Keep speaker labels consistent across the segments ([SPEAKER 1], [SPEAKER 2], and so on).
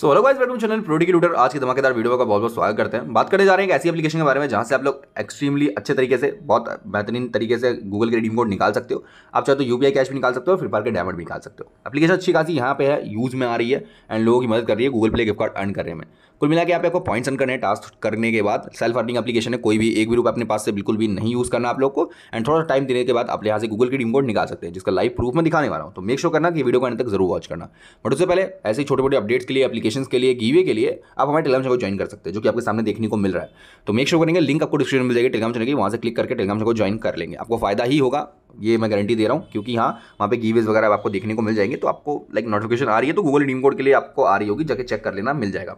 [SPEAKER 1] सो hello guys welcome channel प्रोडी लूटर आज के धमाकेदार वीडियो का बहुत बहुत स्वागत करते हैं बात करने जा रहे हैं एक ऐसी एप्लीकेशन के बारे में जहां से आप लोग एक्सट्रीमली अच्छे तरीके से बहुत बेहतरीन तरीके से गूगल के रिडीम कोड निकाल सकते हो आप चाहे तो यूपीआई कैश भी निकाल सकते हो फिर पार के डायमंड भी निकाल सकते हो एप्लीकेशन अच्छी खासी यहाँ पे है यूज में आ रही है एंड लोगों की मदद कर रही है गूगल प्ले गिफ्ट अर्न करने में कुल मिला के आप आपको पॉइंट्स अन करने हैं टास्क करने के बाद सेल्फ अर्निंग एप्लीकेशन है कोई भी एक भी रुपये अपने पास से बिल्कुल भी नहीं यूज़ करना आप लोग को एंड थोड़ा टाइम देने के बाद आप यहाँ से गूगल की डीम कोड निकाल सकते हैं जिसका लाइव प्रूफ में दिखाने वाला हूँ तो मेक श्योर करना कि वीडियो को अंत तक जरूर वॉच करना बट उससे पहले ऐसे छोटे मोटे अपडेट्स के लिए एप्लीकेशन के लिए गीवे के लिए आप हमारे टेलीग्राम चैनल को ज्वाइन कर सकते हैं जो कि आपके सामने देखने को मिल रहा है तो मेक श्योर करेंगे लिंक आपको डिस्क्रिप्शन मिल जाएगी टेलीग्राम चैनल की वहाँ से क्लिक करके टेलीग्राम चैनल को ज्वाइन कर लेंगे आपको फायदा ही होगा ये मैं गारंटी दे रहा हूँ क्योंकि हाँ वहाँ पे गीवेज वगैरह आपको देखने को मिल जाएंगे तो आपको लाइक नोटिफिकेशन आ रही है तो गूगल रिडीम कोड के लिए आपको आ रही होगी जाके चेक कर लेना मिल जाएगा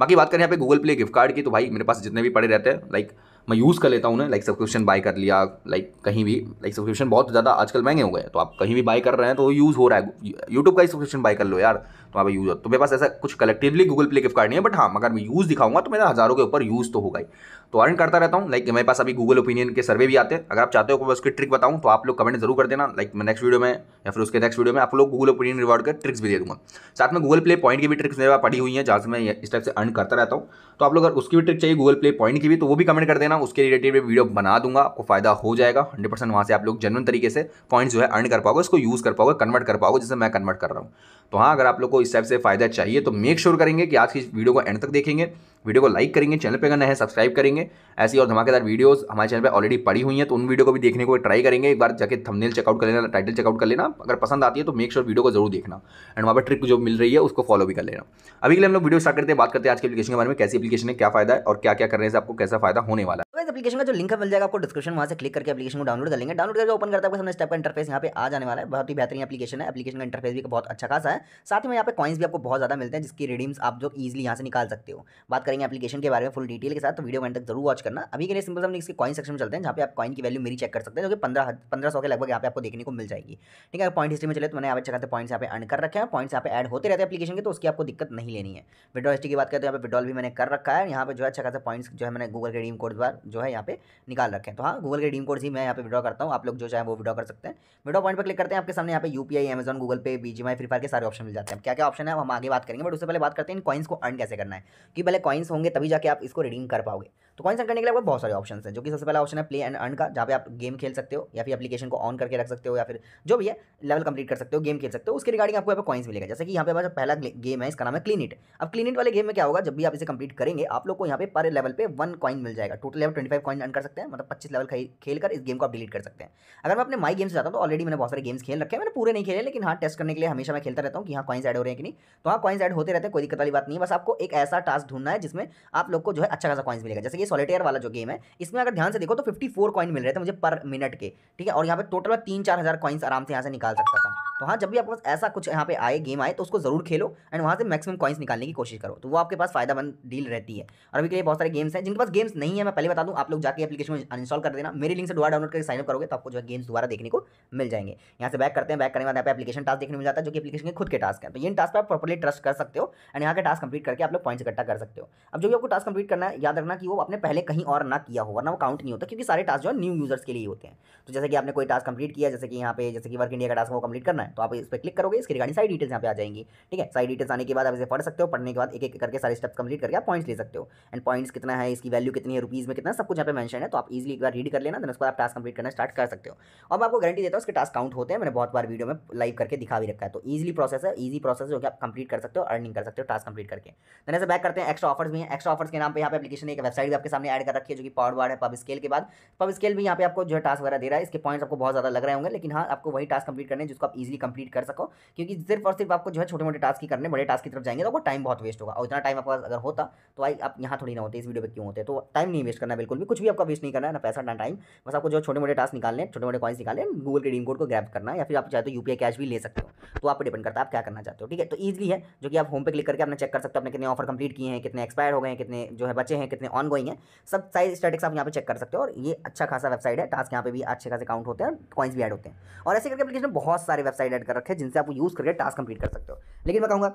[SPEAKER 1] बाकी बात करें यहाँ पे गूगल प्ले गिफ्ट कार्ड की तो भाई मेरे पास जितने भी पड़े रहते हैं लाइक मैं यूज़ कर लेता हूँ ना लाइक सब्सक्रिप्शन बाय कर लिया लाइक कहीं भी लाइक सब्सक्रिप्शन बहुत ज़्यादा आजकल महंगे हो गए तो आप कहीं भी बाय कर रहे हैं तो यूज़ हो रहा है यूट्यूब का ही सब्सक्रिप्शन बाय कर लो यार तो वहाँ पर यूज़ हो तो मेरे पास ऐसा कुछ collectively Google Play gift card नहीं है बट हाँ मगर मैं यूज़ दिखाऊंगा तो मेरा हज़ारों के ऊपर यूज़ तो होगा ही तो अर्न करता रहता हूँ लाइक मेरे पास अभी गूगल ओपिनियन के सर्वे भी आते हैं अगर आप चाहते हो उसकी ट्रिक बताऊँ तो आप लोग कमेंट जरूर कर देना लाइक मैं नेक्स्ट वीडियो में या फिर उसके नेक्स्ट वीडियो में आप लोग गूगल ओपिनियन रिवॉर्ड कर ट्रिक्स भी दे दूँगा साथ में गूगल प्ले पॉइंट की भी ट्रिक्स मेरे पास पड़ी हुई है जहाँ से मैं इस टाइप से अर्न करता रहता हूँ तो आप लोग अगर उसकी भी ट्रिक चाहिए गूगल प्ले पॉइंट की भी तो वो भी कमेंट कर देना उसके रिलेटेड भी वीडियो बना दूंगा आपको फायदा हो जाएगा हंड्रेड परसेंट वहाँ से आप लोग जनवन तरीके से पॉइंट जो है अर्न कर पाओगे उसको यूज़ कर पाओगे कन्वर्ट कर पाओगे जिससे मैं कन्वर्ट कर रहा हूँ तो हाँ अगर आप लोग को इस टाइप से फायदा चाहिए तो मेक श्योर करेंगे कि आज की वीडियो को एंड तक देखेंगे वीडियो को लाइक करेंगे चैनल पर अगर नए सब्सक्राइब करेंगे करेंगे ऐसी और धमाकेदार वीडियोस हमारे चैनल पे ऑलरेडी पड़ी हुई हैं तो उन वीडियो को भी देखने को ट्राई करेंगे एक बार जाके थंबनेल चेकआउट कर लेना टाइटल चेकआउट कर लेना अगर पसंद आती है तो मेक श्योर वीडियो को जरूर देखना एंड वहाँ पर ट्रिक जो मिल रही है उसको फॉलो भी कर लेना अभी के लिए हम लोग वीडियो स्टार्ट करते हैं बात करते हैं आज के एप्लीकेशन के बारे में कैसी एप्लीकेशन है क्या फायदा है और क्या क्या करने से आपको कैसा फायदा होने वाला है
[SPEAKER 2] एप्लीकेशन तो का जो लिंक मिल जाएगा आपको डिस्क्रिप्शन वहाँ से क्लिक करके एप्लीकेशन को डाउनलोड कर लेंगे डाउनलोड करके ओपन करता है हमने स्टेप का इंटरफेस यहाँ पे आ जाने वाला है बहुत ही बेहतरीन एप्लीकेशन है एप्लीकेशन का इंटरफेस भी बहुत अच्छा खासा है साथ ही में यहाँ पे कॉइन्स भी आपको बहुत ज्यादा मिलते हैं जिसकी रिडीम्स आप जो ईजिली यहाँ से निकाल सकते हो बात करेंगे एप्लीकेशन के बारे में फुल डिटेल के साथ तो वीडियो एंड तक जरूर वॉच करना अभी के लिए सिंपल हमने इसके कॉइन सेक्शन में चलते हैं जहाँ पे आप कॉइन की वैल्यू मेरी चेक कर सकते हैं जो कि पंद्रह पंद्रह सौ के लगभग यहाँ पे आपको देखने को मिल जाएगी ठीक है पॉइंट हिस्ट्री में चले तो मैंने यहाँ पे पॉइंट्स यहाँ पे अन कर रखे हैं पॉइंट्स यहाँ पे एड होते रहते हैं अपलीकेशन के तो उसकी आपको दिक्कत नहीं लेनी है विड्रॉ हिस्ट्री की बात करें तो यहाँ पर विड्रॉल भी मैंने कर रखा है यहाँ पर जो है अच्छा खासा पॉइंट्स जो है मैंने गूगल के डीम कोड द्वारा जो है यहाँ पे निकाल रखे हैं तो हाँ गूगल के डीम कोड ही मैं यहाँ पे विड्रॉ करता हूँ आप लोग जो चाहे वो विड्रॉ कर सकते हैं विड्रॉ पॉइंट पर क्लिक करते हैं आपके सामने यहाँ पे I Amazon Google Pay B free fire के सारे ऑप्शन मिल जाते हैं क्या क्या ऑप्शन है हम आगे बात करेंगे बट उससे पहले बात करते हैं इन कॉइन्स को अर्न कैसे करना है कि पहले कॉइन्स होंगे तभी जाके आप इसको रिडीम कर पाओगे तो कॉइन सर्न करने के लिए आपको बहुत सारे ऑप्शन हैं जो कि सबसे पहला ऑप्शन है प्ले एंड अर्न का जहाँ पे आप गेम खेल सकते हो या फिर एप्लीकेशन को ऑन करके रख सकते हो या फिर जो भी है लेवल कंप्लीट कर सकते हो गेम खेल सकते हो उसके रिगार्डिंग आपको यहाँ पर कॉइन्स मिलेगा जैसे कि यहाँ पे हमारा पहला गेम है इसका नाम है क्लीनिट अब क्लीनिट वाले गेम में क्या होगा जब भी आप इसे कंप्लीट करेंगे आप लोग को यहाँ पे पर लेवल पे वन कॉइन मिल जाएगा total level twenty five coin earn कर सकते हैं मतलब पच्चीस लेवल खेल कर इस गेम को आप डिलीट कर सकते हैं अगर मैं अपने माई गेम्स से जाता हूँ तो ऑलरेडी मैंने बहुत सारे गेम्स खेल रखे हैं मैंने पूरे नहीं खेले लेकिन हाँ टेस्ट करने के लिए हमेशा मैं खेलता रहता हूँ कि हाँ कॉइन्स एड हो रहे हैं कि नहीं तो हाँ कॉइन्स एड होते रहते हैं कोई दिक्कत वाली बात नहीं बस आपको एक ऐसा टास्क ढूंढना है जिसमें आप लोग को जो है अच्छा खासा कॉइन्स मिलेगा जैसे कि ये सॉलिटेयर वाला जो गेम है इसमें अगर ध्यान से देखो तो फिफ्टी फोर कॉइन मिल रहे थे मुझे पर मिनट के ठीक है और यहाँ पे टोटल तीन चार हज़ार कॉइन्स आराम से यहाँ से निकाल सकता था तो हाँ जब भी आपके पास ऐसा कुछ यहाँ पे आए गेम आए तो उसको ज़रूर खेलो एंड वहाँ से मैक्सिमम कॉइन्स निकालने की कोशिश करो तो वो आपके पास फायदा मंद डील रहती है और अभी के लिए बहुत सारे गेम्स हैं जिनके पास गेम्स नहीं है मैं पहले बता दूँ आप लोग जाकर एप्लीकेशन में इंस्टॉल कर देना मेरी लिंक से दोबारा डाउनलोड करके साइनअप करोगे तो आपको जो है गेम्स दोबारा देखने को मिल जाएंगे यहाँ से बैक करते हैं बैक करने बाद यहाँ पे एप्लीकेशन टास्क देखने मिल जाता है जो कि एप्लीकेशन के खुद के टास्क है तो ये टास्क पर आप प्रॉपर्ली ट्रस्ट कर सकते हो एंड यहाँ के टास्क कंप्लीट करके आप लोग पॉइंट्स इकट्ठा कर सकते हो अब जो भी आपको टास्क कंप्लीट करना है याद रखना कि वो आपने पहले कहीं और ना किया हो वरना वो काउंट नहीं होता क्योंकि सारे टास्क जो है न्यू यूजर्स के लिए होते हैं तो जैसे कि आपने कोई टास्क कंप्लीट किया जैसे कि यहाँ पे जैसे कि वर्क इंडिया का टास्क वो कंप्लीट करना करना है तो आप इस पर क्लिक करोगे इसके रिगार्डिंग सारी डिटेल्स यहाँ पे आ जाएंगी ठीक है सारी डिटेल्स आने के बाद आप इसे पढ़ सकते हो पढ़ने के बाद एक एक करके सारे स्टेप कंप्लीट करके आप पॉइंट्स ले सकते हो एंड पॉइंट्स कितना है इसकी वैल्यू कितनी है रुपीज़ में कितना सब कुछ यहाँ पे मैंशन है तो आप इजिली एक बार रीड कर लेना देन बाद आप टास्क कंप्लीट करना स्टार्ट कर सकते हो और मैं आपको गारंटी देता हूँ उसके टास्क काउंट होते हैं मैंने बहुत बार वीडियो में लाइव करके दिखा भी रखा है तो ईजिली प्रोसेस है ईजी प्रोसेस जो कि आप कंप्लीट कर सकते हो अर्निंग कर सकते हो टास्क कंप्लीट करके देन ऐसे बैक करते हैं एक्स्ट्रा ऑफर्स भी हैं एक्स्ट्रा ऑफर्स के नाम पर यहाँ पे एप्लीकेशन एक वेबसाइट भी आपके सामने एड कर रखी है जो कि पावर वार्ड है पब स्केल के बाद पब स्केल भी यहाँ पे आपको जो है टास्क वगैरह दे रहा है इसके पॉइंट्स आपको बहुत ज़्यादा लग रहे होंगे लेकिन हाँ आपको वही टास्क कंप्लीट करने जिसको आप ईजिली इजिली कंप्लीट कर सको क्योंकि सिर्फ और सिर्फ आपको जो है छोटे मोटे टास्क ही करने बड़े टास्क की तरफ जाएंगे तो आपको टाइम बहुत वेस्ट होगा और इतना टाइम आपके पास अगर होता तो आई आप यहाँ थोड़ी ना होते इस वीडियो पर क्यों होते तो टाइम नहीं वेस्ट करना बिल्कुल भी कुछ भी आपका वेस्ट नहीं करना है ना पैसा ना टाइम बस आपको जो छोटे मोटे टास्क निकालने छोटे मोटे कॉइन्स निकालने गूगल के डीम कोड को ग्रैप करना या फिर आप चाहे तो यूपीआई कैश भी ले सकते हो तो आप डिपेंड करता है आप क्या करना चाहते हो ठीक है तो ईजिली है जो कि आप होम पे क्लिक करके अपने चेक कर सकते हो अपने कितने ऑफर कंप्लीट किए हैं कितने एक्सपायर हो गए हैं कितने जो है बचे हैं कितने ऑन गोइंग है सब साइज स्टेटिक्स आप यहाँ पे चेक कर सकते हो और ये अच्छा खासा वेबसाइट है टास्क यहाँ पे भी अच्छे खासे काउंट होते हैं कॉइन्स भी एड होते हैं और ऐसे करके अपलीकेशन बहुत सारे वेबसाइट साइड एड कर रखे हैं जिनसे आप यूज़ करके टास्क कंप्लीट कर सकते हो लेकिन मैं कहूँगा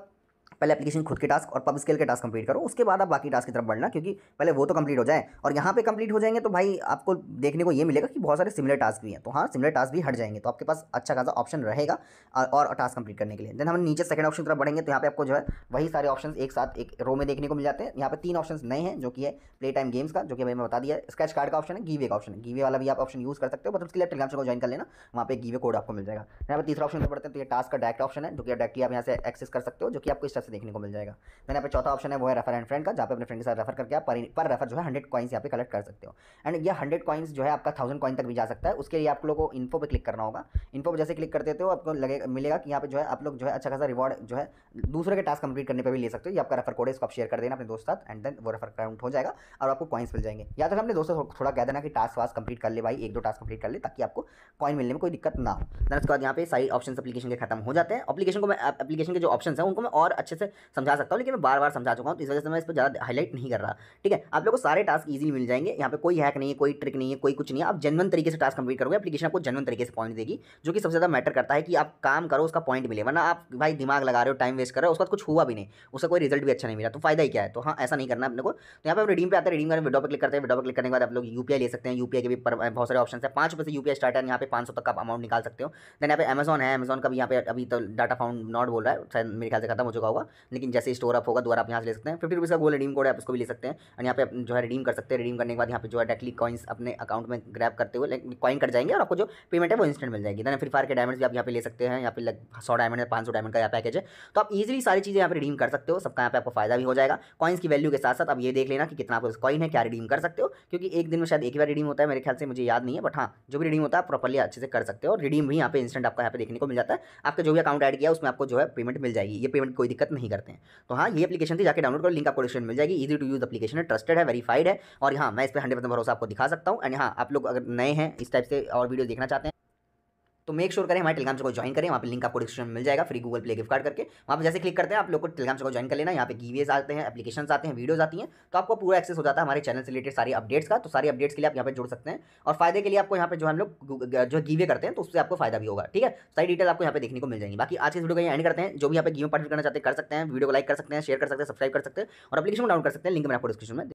[SPEAKER 2] पहले एप्लीकेशन खुद के टास्क और पब स्केल के टास्क कंप्लीट करो उसके बाद आप बाकी टास्क की तरफ बढ़ना क्योंकि पहले वो तो कंप्लीट हो जाए और यहाँ पे कंप्लीट हो जाएंगे तो भाई आपको देखने को ये मिलेगा कि बहुत सारे सिमिलर टास्क भी हैं तो हाँ सिमिलर टास्क भी हट जाएंगे तो आपके पास अच्छा खासा ऑप्शन रहेगा और टास्क कंप्लीट करने के लिए देन हम नीचे सेकंड ऑप्शन तरफ बढ़ेंगे तो यहाँ पर आपको जो है वही सारे ऑप्शन एक साथ एक रो में देखने को मिल जाते हैं यहाँ पर तीन ऑप्शन नए हैं जो कि है प्ले टाइम गेम्स का जो कि मैंने बता दिया स्क्रैच कार्ड का ऑप्शन है गीवे का ऑप्शन है गीवे वाला भी आप ऑप्शन यूज़ कर सकते हो बट उसके लिए टेलीग्राम से ज्वाइन कर लेना वहाँ पे गीवे कोड आपको मिल जाएगा यहाँ पर तीसरा ऑप्शन पढ़ते तो हैं तो ये टास्क का डायरेक्ट ऑप्शन है जो कि डायरेक्टली आप यहाँ से एक्सेस कर सकते हो जो कि आपको इस से देखने को मिल जाएगा मैंने यहाँ पर चौथा ऑप्शन है वो है रेफर एंड फ्रेंड का जहाँ पे अपने फ्रेंड के साथ रेफर करके आप पर, रेफर जो है हंड्रेड कॉइन्स यहाँ पे कलेक्ट कर सकते हो एंड यह हंड्रेड कॉइन्स जो है आपका थाउजेंड कॉइन तक भी जा सकता है उसके लिए आप लोगों को इन्फो पर क्लिक करना होगा इन्फो पर जैसे क्लिक करते हो आपको लगे मिलेगा कि यहाँ पर जो है आप लोग जो है अच्छा खासा रिवॉर्ड जो है दूसरे के टास्क कंप्लीट करने पर भी ले सकते हो ये आपका रेफर कोड है इसको आप शेयर कर देना अपने दोस्त साथ एंड देन वो रेफर काउंट हो जाएगा और आपको कॉइन्स मिल जाएंगे या तो अपने दोस्तों थोड़ा कह देना कि टास्क वास्क कंप्लीट कर ले भाई एक दो टास्क कंप्लीट कर ले ताकि आपको कॉइन मिलने में कोई दिक्कत ना हो देन उसके बाद यहाँ पे सारी ऑप्शन एप्लीकेशन के खत्म हो जाते हैं एप्लीकेशन को मैं एप्लीकेशन के जो ऑप्शन है उनको मैं और अच्छे से समझा सकता हूँ लेकिन मैं बार बार समझा चुका हूँ तो इस वजह से मैं इस पर ज़्यादा हाईलाइट नहीं कर रहा ठीक है आप लोग को सारे टास्क ईजिली मिल जाएंगे यहाँ पर कोई हैक नहीं है कोई ट्रिक नहीं है कोई कुछ नहीं है आप जनवन तरीके से टास्क कंप्लीट करोगे अपलीकेशन आपको जनवन तरीके से पॉइंट देगी जो कि सबसे ज़्यादा मैटर करता है कि आप काम करो उसका पॉइंट मिले वरना आप भाई दिमाग लगा रहे हो टाइम वेस्ट कर रहे हो उसका तो कुछ हुआ भी नहीं उसका कोई रिजल्ट भी अच्छा नहीं मिला तो फायदा ही क्या है तो हाँ ऐसा नहीं करना अपने को तो यहाँ पर रिडीम पर आते हैं रिडीम करने विडो पर क्लिक करते हैं विडो पर क्लिक करने के बाद आप लोग यूपीआई ले सकते हैं यूपीआई के भी बहुत सारे ऑप्शन है पाँच रुपए से यूपीआई स्टार्ट है यहाँ पे पाँच सौ तक का अमाउंट निकाल सकते हो देन यहाँ पे अमेजन है अमेजन का भी यहाँ पे अभी तो डाटा फाउंड नॉट बोल रहा है मेरे ख्याल से खत्म हो चुका होगा लेकिन जैसे स्टोर अप होगा दोबारा आप यहाँ से ले सकते हैं फिफ्टी रुपीज़ का गोल रिडीम कोड है आप उसको भी ले सकते हैं और यहाँ पे जो है रिडीम कर सकते हैं रिडीम करने के बाद यहाँ पे जो है डायरेक्टली कॉइन्स अपने अकाउंट में ग्रैप करते हुए कॉइन कट जाएंगे और आपको जो पेमेंट है वो इंस्टेंट मिल जाएगी फिर फ्री फायर के डायमंड भी आप यहाँ पे ले सकते हैं यहाँ पे सौ डायमंड है पाँच सौ डायमंड का यहाँ पैकेज है तो आप इजिली सारी चीज़ें यहाँ पर रिडीम कर सकते हो सबका यहाँ पे आपको फायदा भी हो जाएगा कॉइन्स की वैल्यू के साथ साथ आप ये देख लेना कि कितना आपको कॉइन है क्या रिडीम कर सकते हो क्योंकि एक दिन में शायद एक बार रिडीम होता है मेरे ख्याल से मुझे याद नहीं है बट हाँ जो भी रिडीम होता है आप प्रॉपरली अच्छे से कर सकते हो और रिडीम भी यहाँ पे इंस्टेंट आपको यहाँ पे देखने को मिल जाता है आपका जो भी अकाउंट ऐड किया उसमें आपको जो है पेमेंट मिल जाएगी ये पेमेंट कोई दिक्कत नहीं नहीं करते हैं तो हाँ ये एप्लीकेशन थी जाकर डाउनलोड करो लिंक आपको डिस्क्रिप्शन मिल जाएगी ईजी टू यूज एप्लीकेशन है ट्रस्टेड है वेरीफाइड है और हाँ मैं इस पर हंड्रेड भरोसा आपको दिखा सकता हूँ एंड हाँ आप लोग अगर नए हैं इस टाइप से और वीडियो देखना चाहते हैं तो मेक श्योर करें हमारे टेलीग्राम से को ज्वाइन करें वहाँ पर लिंक आपको डिस्क्रिप्शन में मिल जाएगा free Google Play gift card करके वहाँ पर जैसे क्लिक करते हैं आप लोग को टेलीग्राम से को ज्वाइन कर लेना यहाँ पे कीवीएस आते हैं एप्लीकेशन आते हैं वीडियोज आती हैं तो आपको पूरा एक्सेस हो जाता है हमारे चैनल से रिलेटेड सारी अपडेट्स का तो सारी अपडेट्स के लिए आप यहाँ पर जुड़ सकते हैं और फायदे के लिए आपको यहाँ पर जो हम लोग जो गीवे करते हैं तो उससे आपको फायदा भी होगा ठीक है सारी डिटेल आपको यहाँ पे देखने को मिल जाएगी बाकी आज के वीडियो यहाँ एंड करते हैं जो भी यहाँ पे गीवे पार्टिसिपेट करना चाहते हैं कर सकते हैं वीडियो को लाइक कर सकते हैं शेयर कर सकते हैं सब्सक्राइब कर सकते हैं और अपलीकेशन डाउन कर सकते हैं लिंक मैं आपको डिस्क्रिप्शन में